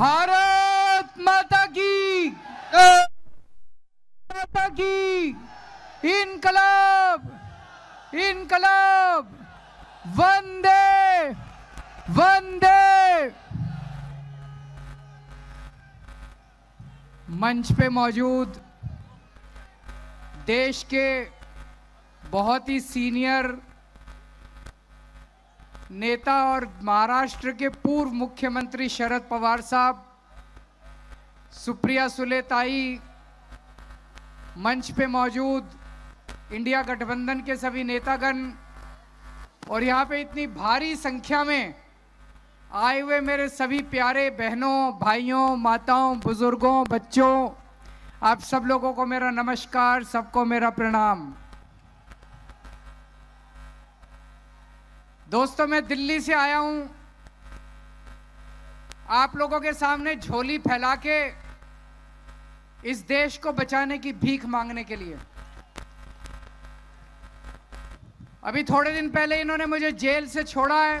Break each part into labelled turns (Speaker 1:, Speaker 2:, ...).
Speaker 1: भारत माता की माता की इनकलाब इनकलाब वंदे वंदे मंच पे मौजूद देश के बहुत ही सीनियर नेता और महाराष्ट्र के पूर्व मुख्यमंत्री शरद पवार साहब सुप्रिया सुले ताई मंच पे मौजूद इंडिया गठबंधन के सभी नेतागण और यहाँ पे इतनी भारी संख्या में आए हुए मेरे सभी प्यारे बहनों भाइयों माताओं बुजुर्गों बच्चों आप सब लोगों को मेरा नमस्कार सबको मेरा प्रणाम दोस्तों मैं दिल्ली से आया हूं आप लोगों के सामने झोली फैला के इस देश को बचाने की भीख मांगने के लिए अभी थोड़े दिन पहले इन्होंने मुझे जेल से छोड़ा है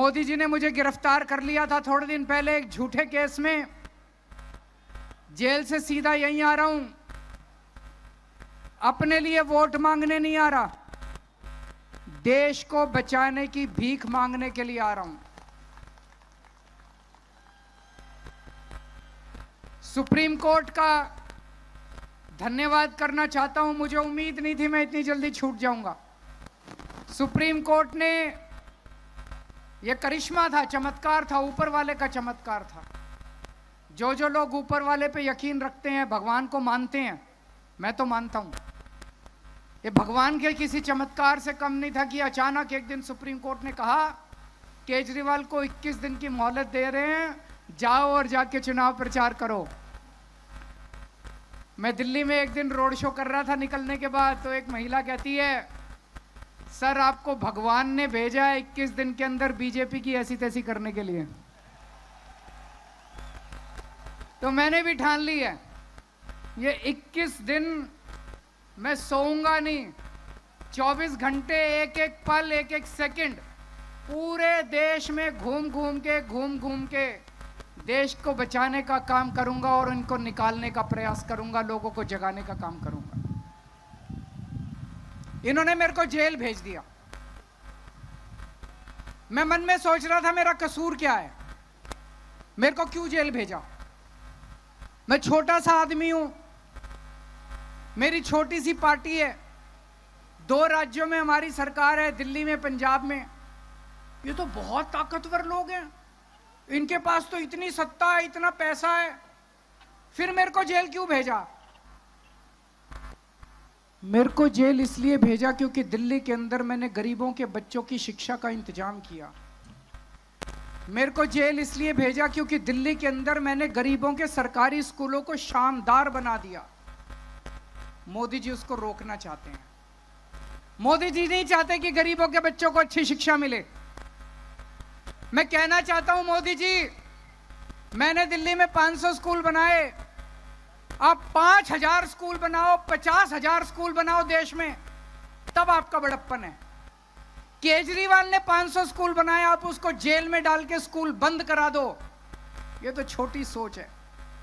Speaker 1: मोदी जी ने मुझे गिरफ्तार कर लिया था थोड़े दिन पहले एक झूठे केस में जेल से सीधा यहीं आ रहा हूं अपने लिए वोट मांगने नहीं आ रहा देश को बचाने की भीख मांगने के लिए आ रहा हूं सुप्रीम कोर्ट का धन्यवाद करना चाहता हूं मुझे उम्मीद नहीं थी मैं इतनी जल्दी छूट जाऊंगा सुप्रीम कोर्ट ने यह करिश्मा था चमत्कार था ऊपर वाले का चमत्कार था जो जो लोग ऊपर वाले पे यकीन रखते हैं भगवान को मानते हैं मैं तो मानता हूं ये भगवान के किसी चमत्कार से कम नहीं था कि अचानक एक दिन सुप्रीम कोर्ट ने कहा केजरीवाल को 21 दिन की मोहलत दे रहे हैं जाओ और जाके चुनाव प्रचार करो मैं दिल्ली में एक दिन रोड शो कर रहा था निकलने के बाद तो एक महिला कहती है सर आपको भगवान ने भेजा है इक्कीस दिन के अंदर बीजेपी की ऐसी तैसी करने के लिए तो मैंने भी ठान ली है ये 21 दिन मैं सोऊंगा नहीं 24 घंटे एक एक पल एक एक सेकंड पूरे देश में घूम घूम के घूम घूम के देश को बचाने का काम करूंगा और उनको निकालने का प्रयास करूंगा लोगों को जगाने का काम करूंगा इन्होंने मेरे को जेल भेज दिया मैं मन में सोच रहा था मेरा कसूर क्या है मेरे को क्यों जेल भेजा मैं छोटा सा आदमी हूं मेरी छोटी सी पार्टी है दो राज्यों में हमारी सरकार है दिल्ली में पंजाब में ये तो बहुत ताकतवर लोग हैं इनके पास तो इतनी सत्ता है इतना पैसा है फिर मेरे को जेल क्यों भेजा मेरे को जेल इसलिए भेजा क्योंकि दिल्ली के अंदर मैंने गरीबों के बच्चों की शिक्षा का इंतजाम किया मेरे को जेल इसलिए भेजा क्योंकि दिल्ली के अंदर मैंने गरीबों के सरकारी स्कूलों को शानदार बना दिया मोदी जी उसको रोकना चाहते हैं मोदी जी नहीं चाहते कि गरीबों के बच्चों को अच्छी शिक्षा मिले मैं कहना चाहता हूं मोदी जी मैंने दिल्ली में 500 स्कूल बनाए आप 5000 स्कूल बनाओ 50000 स्कूल बनाओ देश में तब आपका बड़प्पन है केजरीवाल ने 500 स्कूल बनाया आप उसको जेल में डाल के स्कूल बंद करा दो ये तो छोटी सोच है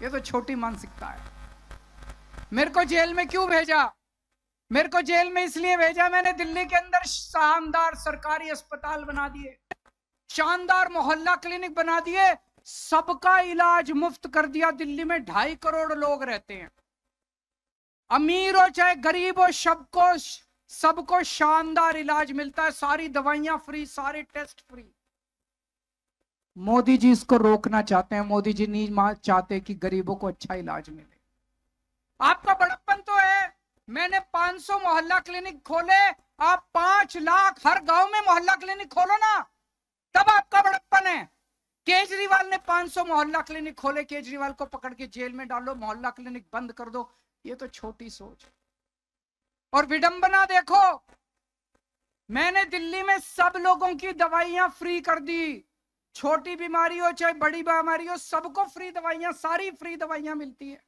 Speaker 1: ये तो छोटी मानसिकता है मेरे को जेल में क्यों भेजा मेरे को जेल में इसलिए भेजा मैंने दिल्ली के अंदर शानदार सरकारी अस्पताल बना दिए शानदार मोहल्ला क्लिनिक बना दिए सबका इलाज मुफ्त कर दिया दिल्ली में ढाई करोड़ लोग रहते हैं अमीर हो चाहे गरीब हो सबको सबको शानदार इलाज मिलता है सारी दवाइयां फ्री सारे टेस्ट फ्री मोदी जी इसको रोकना चाहते हैं मोदी जी नहीं चाहते कि गरीबों को अच्छा इलाज मिले आपका बड़प्पन तो है मैंने 500 मोहल्ला क्लिनिक खोले आप पांच लाख हर गांव में मोहल्ला क्लिनिक खोलो ना तब आपका बड़प्पन है केजरीवाल ने 500 मोहल्ला क्लिनिक खोले केजरीवाल को पकड़ के जेल में डालो मोहल्ला क्लिनिक बंद कर दो ये तो छोटी सोच और विडंबना देखो मैंने दिल्ली में सब लोगों की दवाइयां फ्री कर दी छोटी बीमारी हो चाहे बड़ी बीमारी हो सबको फ्री दवाइयां सारी फ्री दवाइयां मिलती है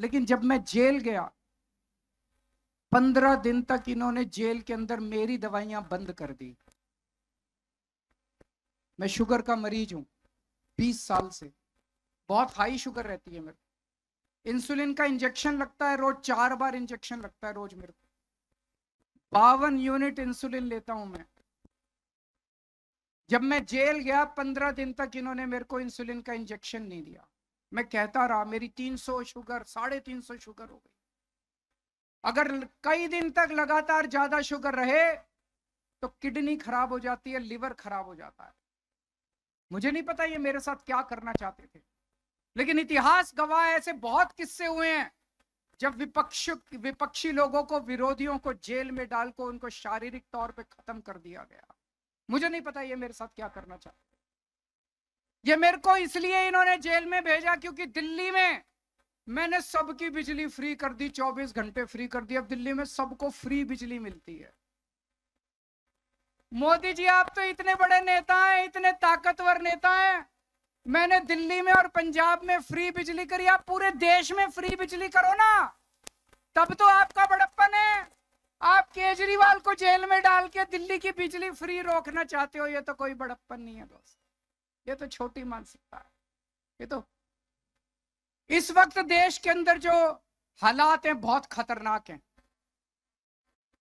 Speaker 1: लेकिन जब मैं जेल गया पंद्रह दिन तक इन्होंने जेल के अंदर मेरी दवाइयां बंद कर दी मैं शुगर का मरीज हूं बीस साल से बहुत हाई शुगर रहती है मेरे इंसुलिन का इंजेक्शन लगता है रोज चार बार इंजेक्शन लगता है रोज मेरे को बावन यूनिट इंसुलिन लेता हूं मैं जब मैं जेल गया पंद्रह दिन तक इन्होंने मेरे को इंसुलिन का इंजेक्शन नहीं दिया मैं कहता रहा मेरी 300 शुगर साढ़े तीन सौ शुगर हो गई अगर कई दिन तक लगातार ज्यादा शुगर रहे तो किडनी खराब हो जाती है लिवर खराब हो जाता है मुझे नहीं पता ये मेरे साथ क्या करना चाहते थे लेकिन इतिहास गवाह ऐसे बहुत किस्से हुए हैं जब विपक्ष विपक्षी लोगों को विरोधियों को जेल में डालकर उनको शारीरिक तौर पर खत्म कर दिया गया मुझे नहीं पता ये मेरे साथ क्या करना चाहते ये मेरे को इसलिए इन्होंने जेल में भेजा क्योंकि दिल्ली में मैंने सबकी बिजली फ्री कर दी 24 घंटे फ्री कर दी अब दिल्ली में सबको फ्री बिजली मिलती है मोदी जी आप तो इतने बड़े नेता हैं इतने ताकतवर नेता हैं मैंने दिल्ली में और पंजाब में फ्री बिजली करी आप पूरे देश में फ्री बिजली करो ना तब तो आपका बड़प्पन है आप केजरीवाल को जेल में डाल के दिल्ली की बिजली फ्री रोकना चाहते हो ये तो कोई बड़प्पन नहीं है दोस्त ये तो छोटी मानसिकता है ये तो इस वक्त देश के अंदर जो हालात हैं बहुत खतरनाक हैं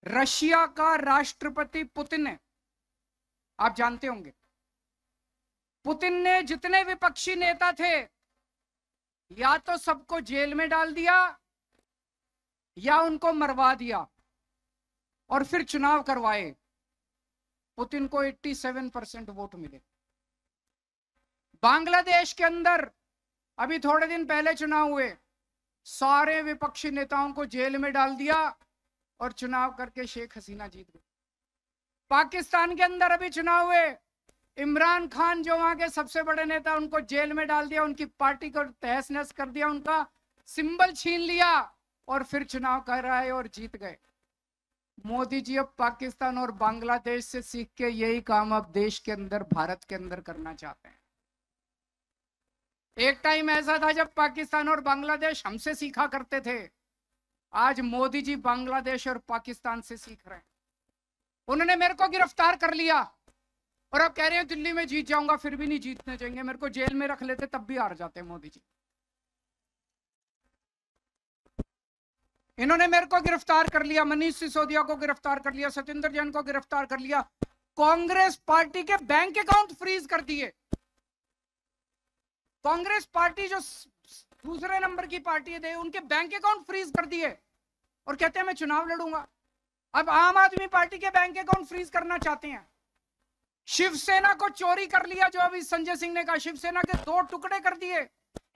Speaker 1: रशिया का राष्ट्रपति पुतिन है आप जानते होंगे पुतिन ने जितने विपक्षी नेता थे या तो सबको जेल में डाल दिया या उनको मरवा दिया और फिर चुनाव करवाए पुतिन को 87 परसेंट वोट मिले बांग्लादेश के अंदर अभी थोड़े दिन पहले चुनाव हुए सारे विपक्षी नेताओं को जेल में डाल दिया और चुनाव करके शेख हसीना जीत गई पाकिस्तान के अंदर अभी चुनाव हुए इमरान खान जो वहां के सबसे बड़े नेता उनको जेल में डाल दिया उनकी पार्टी को तहस नहस कर दिया उनका सिंबल छीन लिया और फिर चुनाव कर आए और जीत गए मोदी जी अब पाकिस्तान और बांग्लादेश से सीख के यही काम अब देश के अंदर भारत के अंदर करना चाहते हैं एक टाइम ऐसा था जब पाकिस्तान और बांग्लादेश हमसे सीखा करते थे आज मोदी जी बांग्लादेश और पाकिस्तान से सीख रहे हैं उन्होंने मेरे को गिरफ्तार कर लिया और अब कह रहे हैं दिल्ली में जीत जाऊंगा फिर भी नहीं जीतने जाएंगे मेरे को जेल में रख लेते तब भी हार जाते मोदी जी इन्होंने मेरे को गिरफ्तार कर लिया मनीष सिसोदिया को गिरफ्तार कर लिया सत्येंद्र जैन को गिरफ्तार कर लिया कांग्रेस पार्टी के बैंक अकाउंट फ्रीज कर दिए कांग्रेस पार्टी जो दूसरे नंबर की पार्टी है उनके बैंक अकाउंट फ्रीज कर दिए और कहते हैं मैं चुनाव लड़ूंगा अब आम आदमी पार्टी के बैंक अकाउंट फ्रीज करना चाहते हैं शिवसेना को चोरी कर लिया जो अभी संजय सिंह ने कहा शिवसेना के दो टुकड़े कर दिए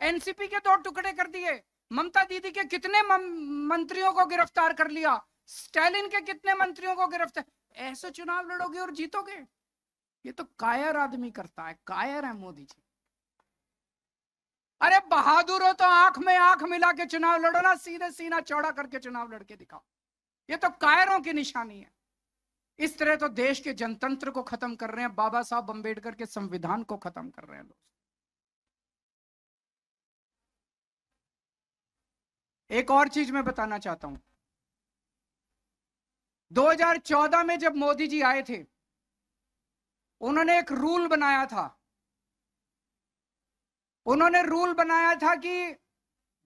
Speaker 1: एनसीपी के दो टुकड़े कर दिए ममता दीदी के कितने मंत्रियों को गिरफ्तार कर लिया स्टैलिन के कितने मंत्रियों को गिरफ्तार ऐसे चुनाव लड़ोगे और जीतोगे ये तो कायर आदमी करता है कायर है मोदी जी अरे बहादुर हो तो आंख में आंख मिला के चुनाव लड़ो ना सीधे सीना चौड़ा करके चुनाव लड़के दिखाओ ये तो कायरों की निशानी है इस तरह तो देश के जनतंत्र को खत्म कर रहे हैं बाबा साहब अंबेडकर के संविधान को खत्म कर रहे हैं लोग एक और चीज मैं बताना चाहता हूं 2014 में जब मोदी जी आए थे उन्होंने एक रूल बनाया था उन्होंने रूल बनाया था कि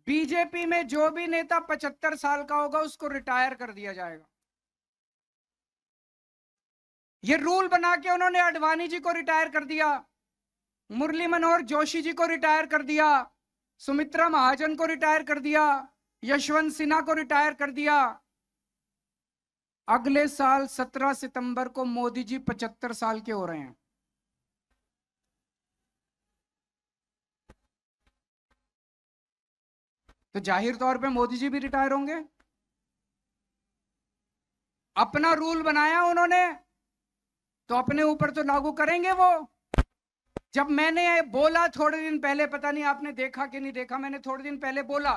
Speaker 1: बीजेपी में जो भी नेता पचहत्तर साल का होगा उसको रिटायर कर दिया जाएगा ये रूल बना के उन्होंने अडवाणी जी को रिटायर कर दिया मुरली मनोहर जोशी जी को रिटायर कर दिया सुमित्रा महाजन को रिटायर कर दिया यशवंत सिन्हा को रिटायर कर दिया अगले साल 17 सितंबर को मोदी जी 75 साल के हो रहे हैं तो जाहिर तौर पे मोदी जी भी रिटायर होंगे अपना रूल बनाया उन्होंने तो अपने ऊपर तो लागू करेंगे वो जब मैंने बोला थोड़े दिन पहले पता नहीं आपने देखा कि नहीं देखा मैंने थोड़े दिन पहले बोला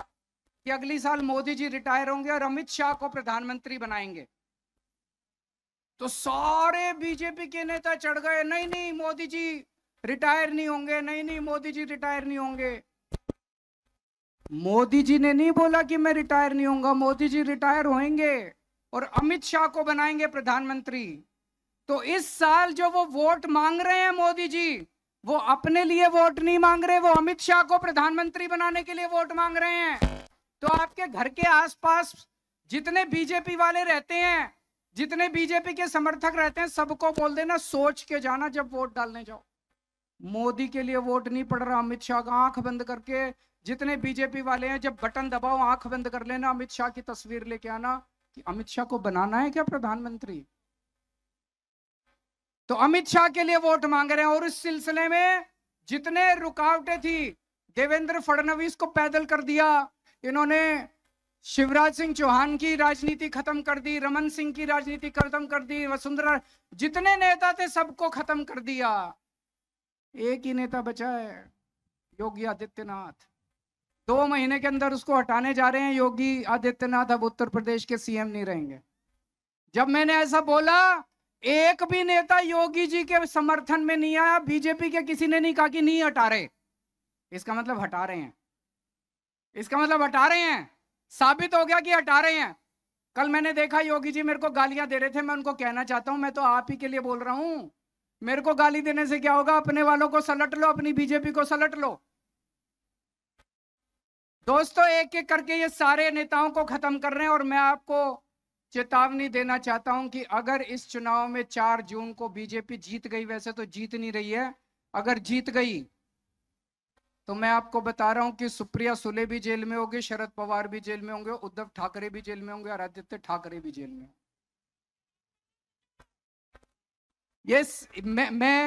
Speaker 1: कि अगली साल मोदी जी रिटायर होंगे और अमित शाह को प्रधानमंत्री बनाएंगे तो सारे बीजेपी के नेता चढ़ गए नहीं नहीं मोदी जी रिटायर नहीं होंगे नहीं नहीं मोदी जी रिटायर नहीं होंगे मोदी जी ने नहीं बोला कि मैं रिटायर नहीं होऊंगा मोदी जी रिटायर होंगे और अमित शाह को बनाएंगे प्रधानमंत्री तो इस साल जो वो वोट मांग रहे हैं मोदी जी वो अपने लिए वोट नहीं मांग रहे वो अमित शाह को प्रधानमंत्री बनाने के लिए वोट मांग रहे हैं तो आपके घर के आसपास जितने बीजेपी वाले रहते हैं जितने बीजेपी के समर्थक रहते हैं सबको बोल देना सोच के जाना जब वोट डालने जाओ मोदी के लिए वोट नहीं पड़ रहा अमित शाह का आंख बंद करके जितने बीजेपी वाले हैं जब बटन दबाओ आंख बंद कर लेना अमित शाह की तस्वीर लेके आना कि अमित शाह को बनाना है क्या प्रधानमंत्री तो अमित शाह के लिए वोट मांग रहे हैं और इस सिलसिले में जितने रुकावटें थी देवेंद्र फडणवीस को पैदल कर दिया इन्होंने शिवराज सिंह चौहान की राजनीति खत्म कर दी रमन सिंह की राजनीति खत्म कर दी वसुंधरा जितने नेता थे सबको खत्म कर दिया एक ही नेता बचा है योगी आदित्यनाथ दो महीने के अंदर उसको हटाने जा रहे हैं योगी आदित्यनाथ अब उत्तर प्रदेश के सीएम नहीं रहेंगे जब मैंने ऐसा बोला एक भी नेता योगी जी के समर्थन में नहीं आया बीजेपी के किसी ने नहीं कहा कि नहीं हटा रहे इसका मतलब हटा रहे हैं इसका मतलब हटा रहे हैं साबित हो गया कि हटा रहे हैं कल मैंने देखा योगी जी मेरे को गालियां दे रहे थे मैं उनको कहना चाहता हूं मैं तो आप ही के लिए बोल रहा हूं मेरे को गाली देने से क्या होगा अपने वालों को सलट लो अपनी बीजेपी को सलट लो दोस्तों एक एक करके ये सारे नेताओं को खत्म कर रहे हैं और मैं आपको चेतावनी देना चाहता हूं कि अगर इस चुनाव में 4 जून को बीजेपी जीत गई वैसे तो जीत नहीं रही है अगर जीत गई तो मैं आपको बता रहा हूं कि सुप्रिया सुले भी जेल में होगी शरद पवार भी जेल में होंगे उद्धव ठाकरे भी जेल में होंगे और आदित्य ठाकरे भी जेल में यस मैं मैं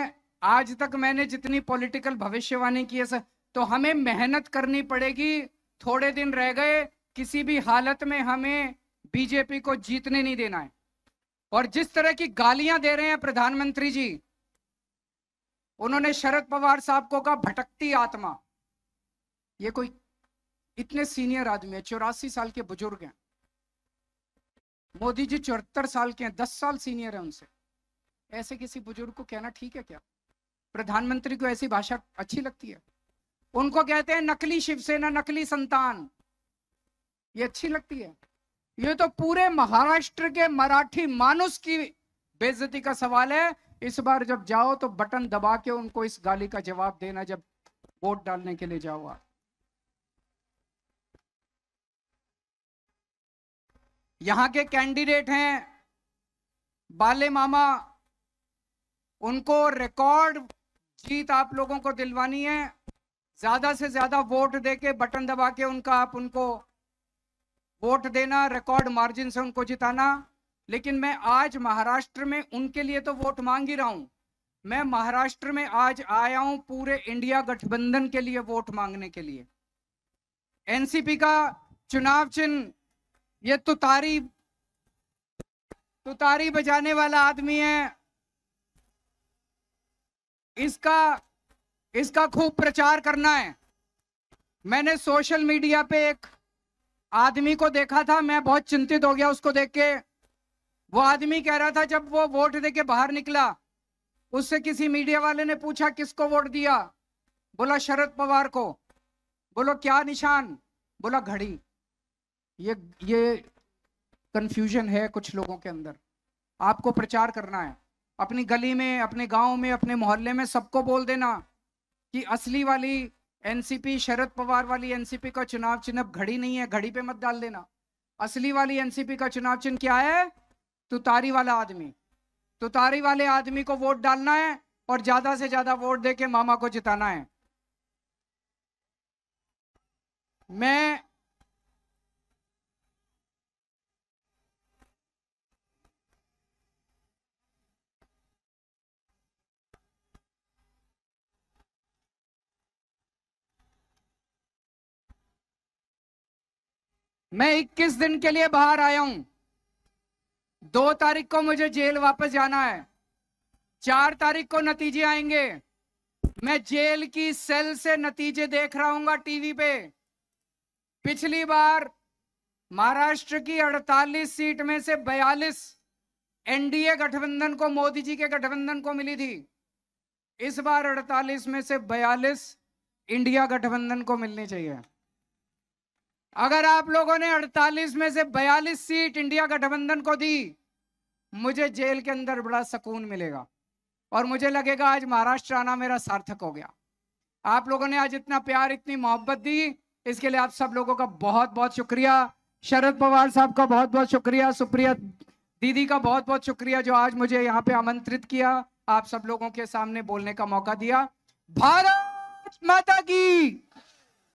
Speaker 1: आज तक मैंने जितनी पॉलिटिकल भविष्यवाणी की है सर तो हमें मेहनत करनी पड़ेगी थोड़े दिन रह गए किसी भी हालत में हमें बीजेपी को जीतने नहीं देना है और जिस तरह की गालियां दे रहे हैं प्रधानमंत्री जी उन्होंने शरद पवार साहब को कहा भटकती आत्मा ये कोई इतने सीनियर आदमी है चौरासी साल के बुजुर्ग हैं मोदी जी चौहत्तर साल के हैं दस साल सीनियर है उनसे ऐसे किसी बुजुर्ग को कहना ठीक है क्या प्रधानमंत्री को ऐसी भाषा अच्छी लगती है उनको कहते हैं नकली शिवसेना नकली संतान ये अच्छी लगती है ये तो पूरे महाराष्ट्र के मराठी मानुस की बेजती का सवाल है इस बार जब जाओ तो बटन दबा के उनको इस गाली का जवाब देना जब वोट डालने के लिए जाओ आप यहां के कैंडिडेट हैं बाले मामा उनको रिकॉर्ड जीत आप लोगों को दिलवानी है ज्यादा से ज्यादा वोट दे के बटन दबा के उनका आप उनको वोट देना रिकॉर्ड मार्जिन से उनको जिताना लेकिन मैं आज महाराष्ट्र में उनके लिए तो वोट मांग ही रहा हूं मैं महाराष्ट्र में आज आया हूं पूरे इंडिया गठबंधन के लिए वोट मांगने के लिए एनसीपी का चुनाव चिन्ह ये तुतारी तुतारी बजाने वाला आदमी है इसका इसका खूब प्रचार करना है मैंने सोशल मीडिया पे एक आदमी को देखा था मैं बहुत चिंतित हो गया उसको देख के वो आदमी कह रहा था जब वो वोट दे के बाहर निकला उससे किसी मीडिया वाले ने पूछा किसको वोट दिया बोला शरद पवार को बोलो क्या निशान बोला घड़ी ये ये कंफ्यूजन है कुछ लोगों के अंदर आपको प्रचार करना है अपनी गली में अपने गांव में अपने मोहल्ले में सबको बोल देना कि असली वाली एनसीपी शरद पवार वाली एनसीपी का चुनाव चिन्ह अब घड़ी नहीं है घड़ी पे मत डाल देना असली वाली एनसीपी का चुनाव चिन्ह क्या है तुतारी वाला आदमी तुतारी वाले आदमी को वोट डालना है और ज्यादा से ज्यादा वोट दे के मामा को जिताना है मैं मैं 21 दिन के लिए बाहर आया हूं दो तारीख को मुझे जेल वापस जाना है चार तारीख को नतीजे आएंगे मैं जेल की सेल से नतीजे देख रहा हूंगा टीवी पे पिछली बार महाराष्ट्र की 48 सीट में से 42 एनडीए गठबंधन को मोदी जी के गठबंधन को मिली थी इस बार 48 में से 42 इंडिया गठबंधन को मिलनी चाहिए अगर आप लोगों ने 48 में से 42 सीट इंडिया गठबंधन को दी मुझे जेल के अंदर बड़ा सुकून मिलेगा और मुझे लगेगा आज महाराष्ट्र आना मेरा सार्थक हो गया आप लोगों ने आज इतना प्यार इतनी मोहब्बत दी इसके लिए आप सब लोगों का बहुत बहुत शुक्रिया शरद पवार साहब का बहुत बहुत शुक्रिया सुप्रिया दीदी का बहुत बहुत शुक्रिया जो आज मुझे यहाँ पे आमंत्रित किया आप सब लोगों के सामने बोलने का मौका दिया भारत माता की